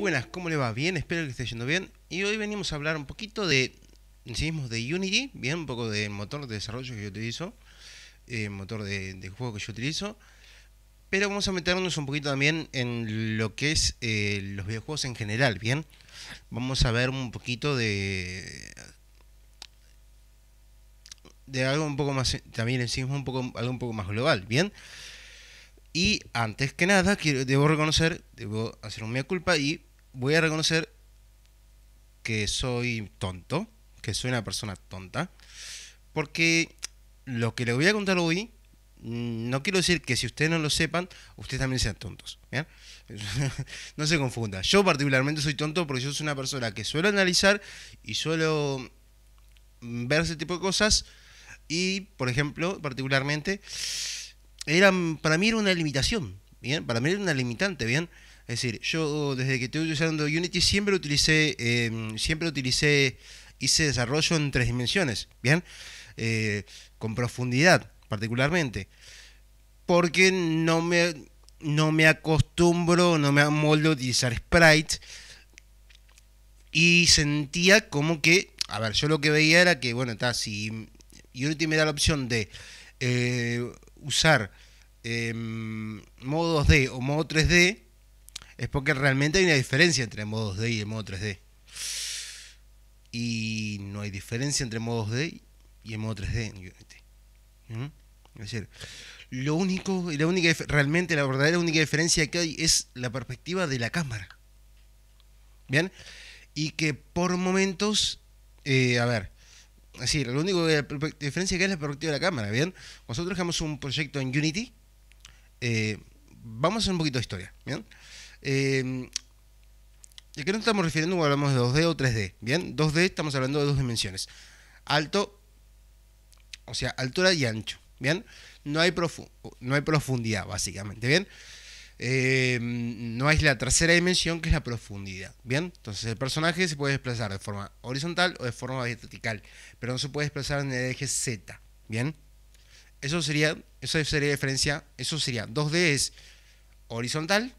buenas, ¿cómo le va? Bien, espero que esté yendo bien. Y hoy venimos a hablar un poquito de, decimos, de Unity, bien, un poco del motor de desarrollo que yo utilizo, el eh, motor de, juego que yo utilizo. Pero vamos a meternos un poquito también en lo que es eh, los videojuegos en general, bien. Vamos a ver un poquito de de algo un poco más, también en un poco, algo un poco más global, ¿bien? Y antes que nada, debo reconocer, debo hacer un mea culpa y voy a reconocer que soy tonto, que soy una persona tonta, porque lo que le voy a contar hoy, mm, no quiero decir que si ustedes no lo sepan, ustedes también sean tontos. ¿bien? no se confunda. Yo particularmente soy tonto porque yo soy una persona que suelo analizar y suelo mm, ver ese tipo de cosas. Y, por ejemplo, particularmente, para mí era una limitación. ¿bien? Para mí era una limitante. ¿bien? Es decir, yo desde que estoy usando Unity siempre utilicé, em, siempre utilicé, hice desarrollo en tres dimensiones, ¿bien? Eh, con profundidad, particularmente. Porque no me, no me acostumbro, no me amoldo a utilizar sprites. Y sentía como que, a ver, yo lo que veía era que, bueno, está, si Unity me da la opción de eh, usar em, modo 2D o modo 3D, es porque realmente hay una diferencia entre modo 2D y el modo 3D. Y no hay diferencia entre modo 2D y el modo 3D en Unity. Es decir, lo único, la única, realmente la verdadera única diferencia que hay es la perspectiva de la cámara. ¿Bien? Y que por momentos, eh, a ver, así, lo único única diferencia que hay es la perspectiva de la cámara, ¿bien? Nosotros dejamos un proyecto en Unity. Eh, vamos a hacer un poquito de historia, ¿bien? Eh, em, ¿De qué nos estamos refiriendo cuando hablamos de 2D o 3D? Bien, 2D estamos hablando de dos dimensiones. Alto, o sea, altura y ancho. Bien, no hay, no hay profundidad, básicamente. Bien, em, no hay la tercera dimensión que es la profundidad. Bien, entonces el personaje se puede desplazar de forma horizontal o de forma vertical, pero no se puede desplazar en el eje Z. Bien, eso sería, eso sería diferencia. Eso sería 2D es horizontal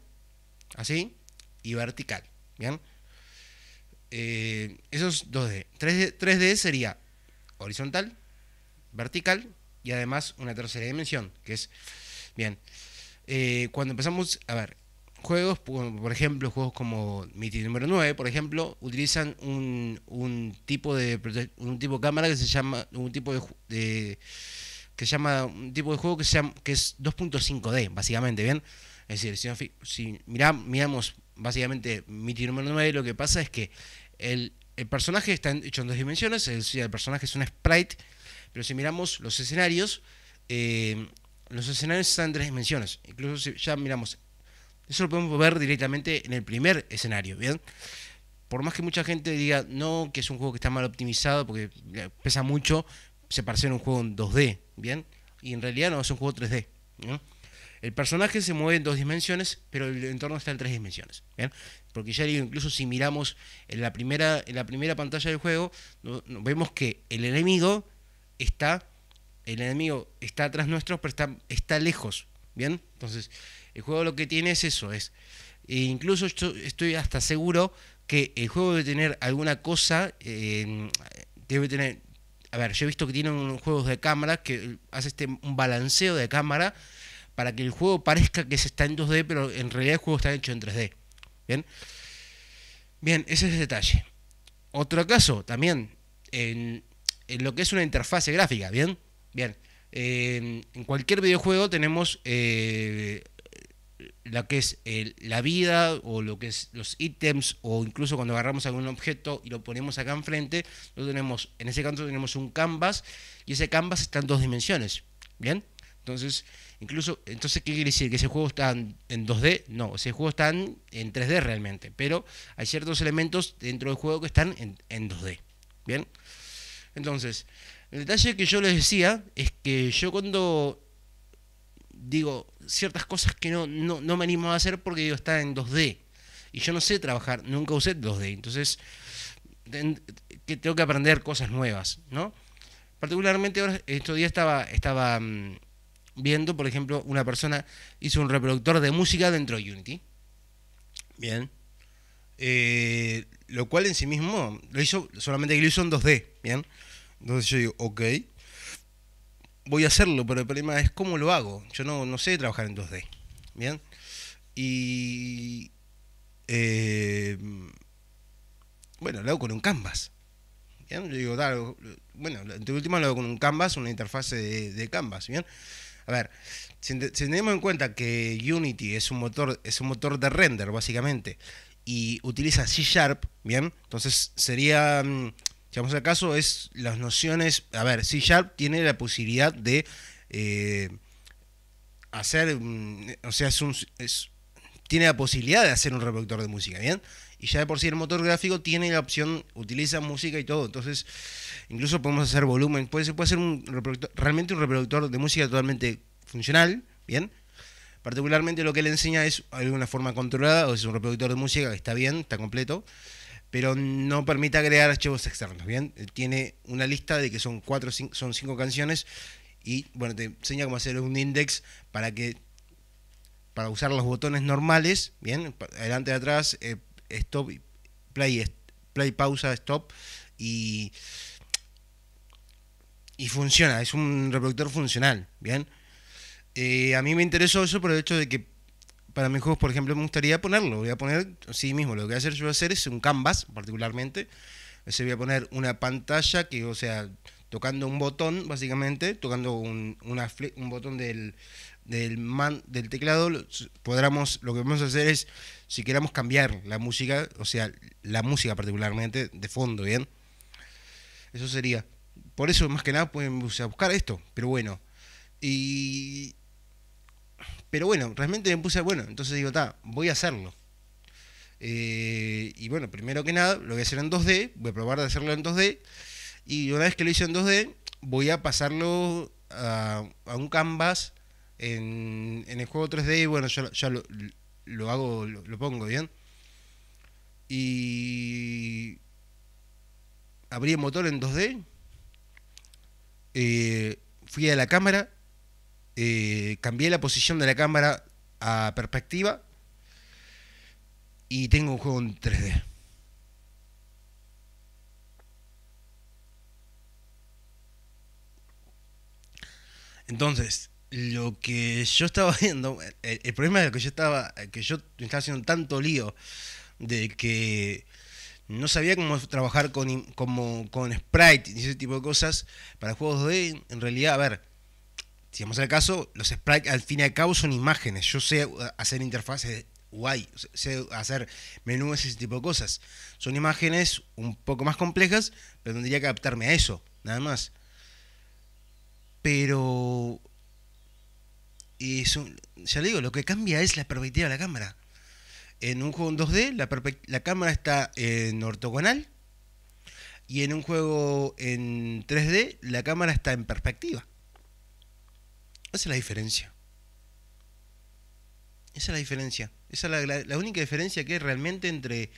así y vertical. ¿Bien? Eh, eso es 2D. 3D, 3D sería horizontal, vertical y además una tercera dimensión, que es... Bien. Eh, cuando empezamos, a ver, juegos, por ejemplo, juegos como Miti número 9, por ejemplo, utilizan un, tipo de un tipo cámara que se llama un tipo de, que se llama un tipo de juego que se que es 2.5D, básicamente, ¿bien? Es decir, si, miramos básicamente miti número 9, lo que pasa es que el, personaje está hecho en dos dimensiones, es decir, el personaje es un sprite, pero si miramos los escenarios, eh, los escenarios están en tres dimensiones. Incluso si ya miramos, eso lo podemos ver directamente en el primer escenario, ¿bien? Por más que mucha gente diga, no, que es un juego que está mal optimizado, porque pesa mucho, se parece a un juego en 2D, ¿bien? Y en realidad no, es un juego 3D, ¿no? El personaje se mueve en dos dimensiones, pero el entorno está en tres dimensiones. ¿bien? Porque ya digo, incluso si miramos en la primera, la primera pantalla del juego, vemos que el enemigo está, el enemigo está atrás nuestro, pero está, está lejos. ¿bien? Entonces, el juego lo que tiene es eso, es. E incluso estoy hasta seguro que el juego debe tener alguna cosa, eh, debe tener, a ver, yo he visto que tienen unos juegos de cámara que hace este, un balanceo de cámara para que el juego parezca que se está en 2D, pero en realidad el juego está hecho en 3D. Bien, Bien ese es el detalle. Otro caso también, en, lo que es una interfase gráfica, ¿bien? Bien. en cualquier videojuego tenemos eh, que es eh, la vida o lo que es los ítems o incluso cuando agarramos algún objeto y lo ponemos acá enfrente, lo tenemos, en ese caso tenemos un canvas y ese canvas está en dos dimensiones, ¿bien? Entonces, incluso, entonces, ¿qué quiere decir? ¿Que ese juego está en 2D? No, ese juego está en 3D realmente, pero hay ciertos elementos dentro del juego que están en, 2D. ¿Bien? Entonces, el detalle que yo les decía es que yo cuando digo ciertas cosas que no, no, me animo a hacer porque digo, está en 2D. Y yo no sé trabajar, nunca usé 2D. Entonces, que tengo que aprender cosas nuevas, ¿no? Particularmente ahora, estos días estaba, estaba mm, viendo, por ejemplo, una persona hizo un reproductor de música dentro de Unity. Bien. Eh, lo cual en sí mismo lo hizo, solamente que lo hizo en 2D. Bien. Entonces yo digo, ok, voy a hacerlo, pero el problema es cómo lo hago. Yo no, no sé trabajar en 2D. Bien. Y. Eh, bueno, lo hago con un canvas. ¿bien? Yo digo, tal, bueno, en última lo hago con un canvas, una interfase de, de canvas. Bien a ver, si, tenemos en cuenta que Unity es un motor, es un motor de render, básicamente, y utiliza C Sharp, ¿bien? Entonces sería, digamos mm, el caso, es las nociones. A ver, C Sharp tiene la posibilidad de eh, hacer. Mm, o sea, tiene la posibilidad de hacer un reproductor de música, ¿bien? y ya de por sí el motor gráfico tiene la opción, utiliza música y todo, entonces incluso podemos hacer volumen, puede, puede ser un realmente un reproductor de música totalmente funcional, ¿bien? Particularmente lo que él enseña es alguna forma controlada, o es un reproductor de música que está bien, está completo, pero no permite crear archivos externos, ¿bien? Eh, tiene una lista de que son cuatro, cinco, son cinco canciones y, bueno, te enseña cómo hacer un index para que para usar los botones normales, bien, adelante y atrás, eh, stop, play, play, pausa, stop y, y funciona, es un reproductor funcional, ¿bien? Eh, a mí me interesó eso por el hecho de que para mis juegos, por ejemplo, me gustaría ponerlo, voy a poner así mismo, lo que voy a hacer, yo voy a hacer es un canvas particularmente, voy a poner una pantalla que, o sea, tocando un botón, básicamente, tocando un botón del, del, man, del teclado, podremos, lo que vamos a hacer es, si queramos cambiar la música, o sea, la música particularmente, de fondo, ¿bien? Eso sería. Por eso, más que nada, pueden buscar esto, pero bueno. Y... Pero bueno, realmente me puse, bueno, entonces digo, ta, voy a hacerlo. Eh, y bueno, primero que nada, lo voy a hacer en 2D, voy a probar de hacerlo en 2D. Y una vez que lo hice en 2D, voy a pasarlo a, a un canvas en, el juego 3D bueno, ya, lo, lo, hago, lo, pongo bien. Y abrí el motor en 2D, eh, fui a la cámara, eh, cambié la posición de la cámara a perspectiva y tengo un juego en 3D. Entonces, lo que yo estaba viendo, el, problema es que yo estaba, que yo estaba haciendo tanto lío de que no sabía cómo trabajar con, como, con sprite y ese tipo de cosas para juegos de, en realidad, a ver, si vamos al caso, los sprites al fin y al cabo son imágenes. Yo sé hacer interfaces guay, sé hacer menús y ese tipo de cosas. Son imágenes un poco más complejas, pero tendría que adaptarme a eso, nada más. Pero y ya le digo, lo que cambia es la perspectiva de la cámara. En un juego en 2D, la, cámara está en ortogonal. Y en un juego en 3D, la cámara está en perspectiva. Esa es la diferencia. Esa es la diferencia. Esa es la, única diferencia que realmente entre,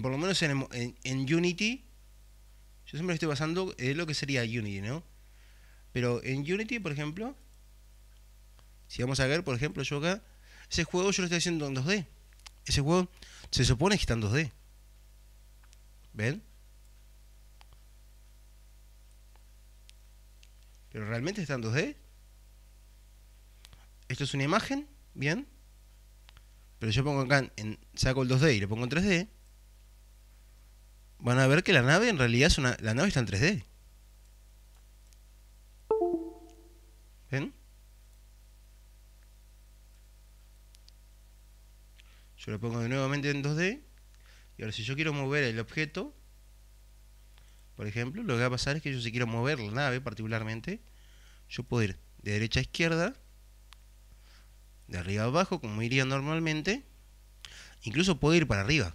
por lo menos en, en, Unity, yo siempre estoy basando en lo que sería Unity, ¿no? Pero en Unity, por ejemplo, si vamos a ver, por ejemplo, yo acá, ese juego yo lo estoy haciendo en 2D. Ese juego se supone que está en 2D. ¿Ven? ¿Pero realmente está en 2D? Esto es una imagen, ¿bien? Pero yo pongo acá, saco el 2D y le pongo en 3D. Van a ver que la nave en realidad es una... La nave está en 3D. ¿Ven? Yo lo pongo nuevamente en 2D. Y ahora si yo quiero mover el objeto, por ejemplo, lo que va a pasar es que yo si quiero mover la nave particularmente, yo puedo ir de derecha a izquierda, de arriba a abajo, como iría normalmente. Incluso puedo ir para arriba.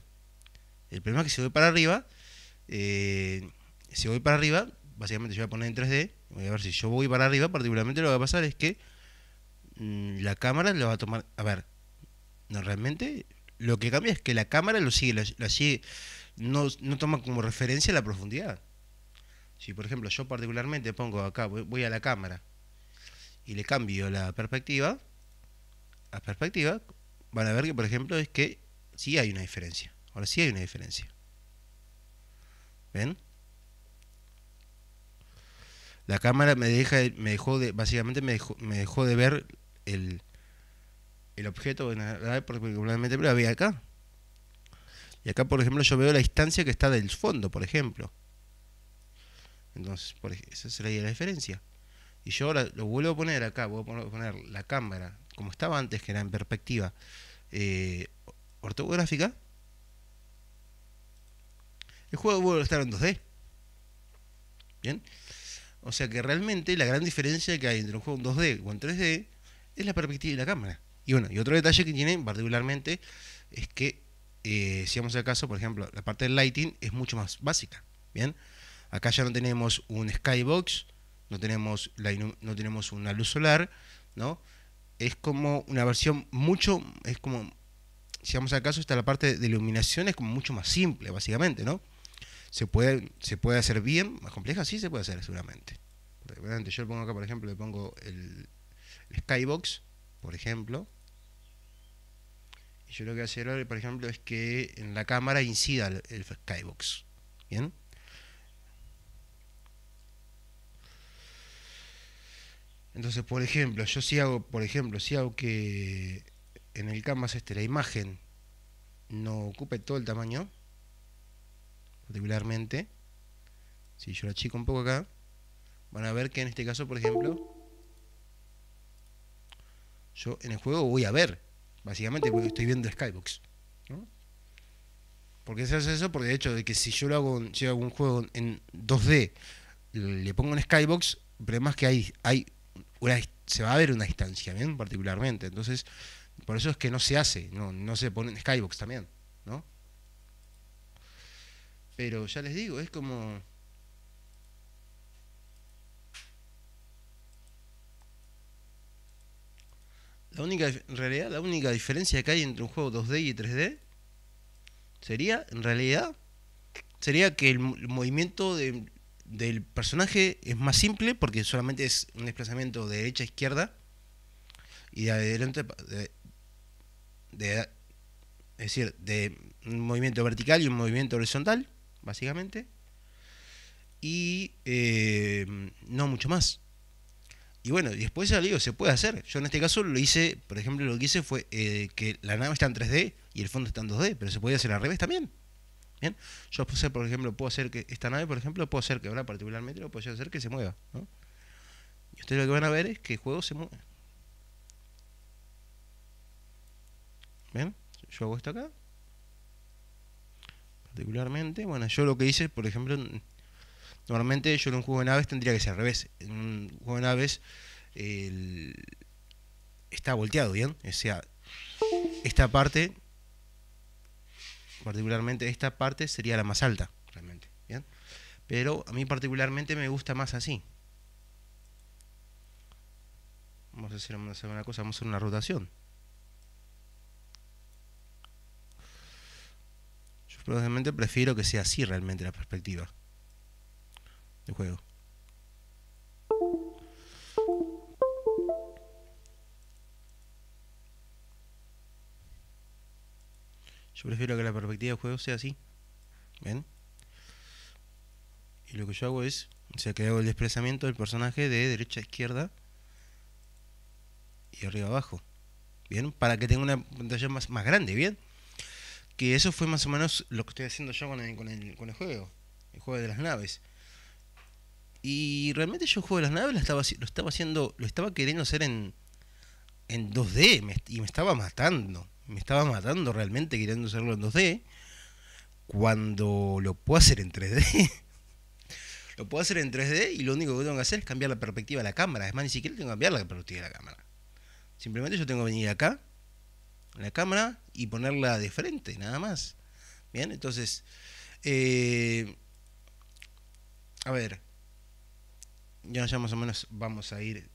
El problema es que si voy para arriba, eh, si voy para arriba, básicamente yo voy a poner en 3D. Voy a ver si yo voy para arriba, particularmente lo que va a pasar es que mm, la cámara la va a tomar. A ver, no, realmente lo que cambia es que la cámara lo sigue, lo sigue no, toma como referencia la profundidad. Si, por ejemplo, yo particularmente pongo acá, voy, a la cámara y le cambio la perspectiva, a perspectiva, van a ver que, por ejemplo, es que sí hay una diferencia. Ahora sí hay una diferencia. ¿Ven? La cámara me deja, me dejó de, básicamente me dejó, me dejó de ver el, el objeto en la particularmente, pero ve acá. Y acá, por ejemplo, yo veo la distancia que está del fondo, por ejemplo. Entonces, por esa sería la diferencia. Y yo ahora lo vuelvo a poner acá, voy a poner la cámara, como estaba antes, que era en perspectiva eh, ortográfica. El juego vuelve a estar en 2D. Bien. O sea que realmente la gran diferencia que hay entre un juego en 2D o en 3D es la perspectiva de la cámara. Y bueno, y otro detalle que tiene particularmente es que, eh, si vamos al caso, por ejemplo, la parte del lighting es mucho más básica. Bien, acá ya no tenemos un skybox, no tenemos, no tenemos una luz solar, ¿no? Es como una versión mucho, es como, si vamos al caso, está la parte de iluminación, es como mucho más simple, básicamente, ¿no? Se puede, se puede hacer bien, más compleja, sí se puede hacer seguramente. Yo le pongo acá, por ejemplo, le pongo el skybox, por ejemplo. Y yo lo que voy a hacer ahora, por ejemplo, es que en la cámara incida el, skybox. ¿Bien? Entonces, por ejemplo, yo si hago, por ejemplo, si hago que en el canvas este la imagen no ocupe todo el tamaño, particularmente, si yo la chico un poco acá, van a ver que en este caso, por ejemplo, yo en el juego voy a ver, básicamente porque estoy viendo Skybox. ¿no? ¿Por qué se hace eso? Porque de hecho, de que si yo lo hago, un juego en 2D, le pongo en Skybox, el problema es que hay, hay se va a ver una distancia particularmente. Entonces, por eso es que no se hace, no, no se pone en Skybox también, ¿no? Pero ya les digo, es como La única, en realidad, la única diferencia que hay entre un juego 2D y 3D sería, en realidad, sería que el, movimiento de, del personaje es más simple porque solamente es un desplazamiento de derecha a izquierda y de adelante, de, es decir, de un movimiento vertical y un movimiento horizontal, básicamente, y eh, no mucho más. Y bueno, después ya se puede hacer. Yo en este caso lo hice, por ejemplo, lo que hice fue eh, que la nave está en 3D y el fondo está en 2D, pero se puede hacer al revés también. Bien, yo puse, por ejemplo, puedo hacer que esta nave, por ejemplo, puedo hacer que ahora particularmente lo puedo hacer que se mueva. Y ustedes lo que van a ver es que el juego se mueve. ¿Ven? Yo hago esto acá. Particularmente, bueno, yo lo que hice, por ejemplo, Normalmente yo en un juego de naves tendría que ser al revés. En un juego de naves está volteado, ¿bien? O sea, esta parte, particularmente esta parte sería la más alta, realmente, ¿bien? Pero a mí particularmente me gusta más así. Vamos a hacer una cosa, vamos a hacer una rotación. Yo probablemente prefiero que sea así realmente la perspectiva de juego. Yo prefiero que la perspectiva de juego sea así. ¿Ven? Y lo que yo hago es, o sea, que hago el desplazamiento del personaje de derecha a izquierda y arriba abajo. ¿Bien? Para que tenga una pantalla más, más grande, ¿bien? Que eso fue más o menos lo que estoy haciendo yo con con el, con el juego. El juego de las naves. Y realmente yo juego de las naves lo estaba, haciendo, lo estaba queriendo hacer en, en 2D y me estaba matando. Me estaba matando realmente queriendo hacerlo en 2D cuando lo puedo hacer en 3D. lo puedo hacer en 3D y lo único que tengo que hacer es cambiar la perspectiva de la cámara. Es más, ni siquiera tengo que cambiar la perspectiva de la cámara. Simplemente yo tengo que venir acá, la cámara, y ponerla de frente, nada más. Bien, entonces, eh, a ver, ya, más o menos vamos a ir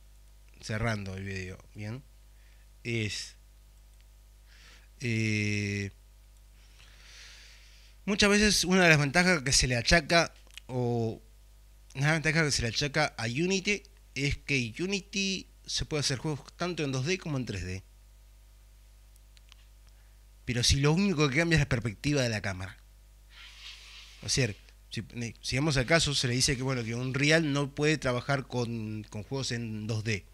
cerrando el video, ¿bien? Es... Eh, muchas veces una de las ventajas que se le achaca, o una ventaja que se le achaca a Unity, es que Unity se puede hacer juegos tanto en 2D como en 3D. Pero si lo único que cambia es la perspectiva de la cámara. O cierto? si, si al caso, se le dice que bueno, que un real no puede trabajar con, juegos en 2D.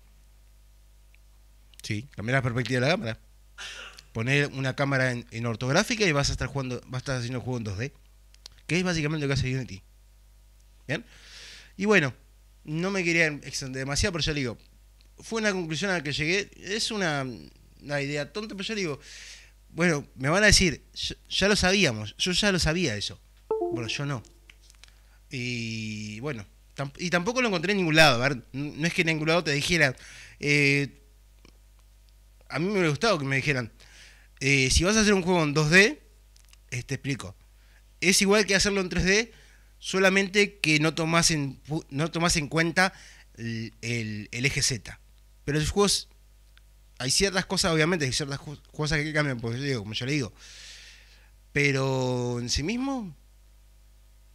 Sí, cambiar la perspectiva de la cámara. Poner una cámara en, ortográfica y vas a estar jugando, vas a estar haciendo juego en 2D. Que es básicamente lo que hace Unity. ¿Bien? Y bueno, no me quería extender demasiado, pero yo le digo, fue una conclusión a la que llegué. Es una, una idea tonta, pero yo digo, bueno, me van a decir, ya lo sabíamos, yo ya lo sabía eso. Bueno, yo no. Y bueno, y tampoco lo encontré en ningún lado. A ver, no es que en ningún lado te dijeran. Eh, a mí me hubiera gustado que me dijeran: eh, si vas a hacer un juego en 2D, eh, te explico. Es igual que hacerlo en 3D, solamente que no tomás en, no en cuenta el, eje Z. Pero los juegos hay ciertas cosas, obviamente, hay ciertas cosas que cambian, como yo le digo. Pero en sí mismo,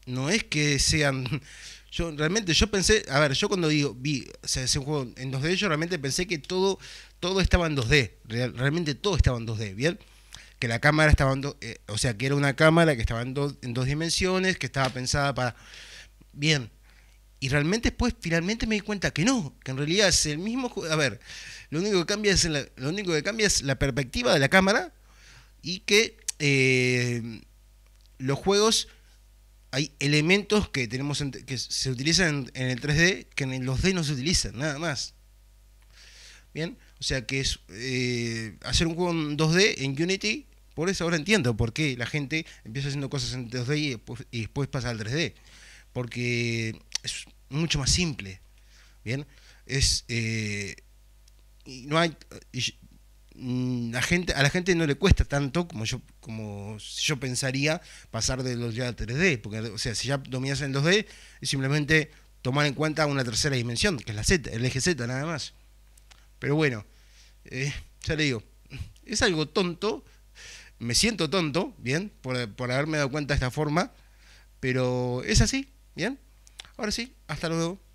no es que sean. Yo realmente yo pensé, a ver, yo cuando digo, vi, o sea, ese juego en 2D, yo realmente pensé que todo, todo estaba en 2D. realmente todo estaba en 2D, ¿bien? Que la cámara estaba en 2 eh, o sea, que era una cámara que estaba en, en dos dimensiones, que estaba pensada para. Bien. Y realmente después finalmente me di cuenta que no, que en realidad es el mismo juego. A ver, lo único que cambia es la, lo único que cambia es la perspectiva de la cámara y que eh, los juegos hay elementos que tenemos que se utilizan en, el 3D que en los D no se utilizan, nada más. Bien, o sea que es eh, hacer un juego en 2D en Unity, por eso ahora entiendo por qué la gente empieza haciendo cosas en 2D y después, pasa al 3D, porque es mucho más simple. Bien, es eh, no hay Mm, la gente, a la gente no le cuesta tanto como yo, como yo pensaría pasar de los ya a 3D, porque o sea, si ya dominas en 2D, es simplemente tomar en cuenta una tercera dimensión, que es la Z, el eje Z nada más. Pero bueno, eh, ya le digo, es algo tonto, me siento tonto, bien, por, por haberme dado cuenta de esta forma, pero es así, bien. Ahora sí, hasta luego.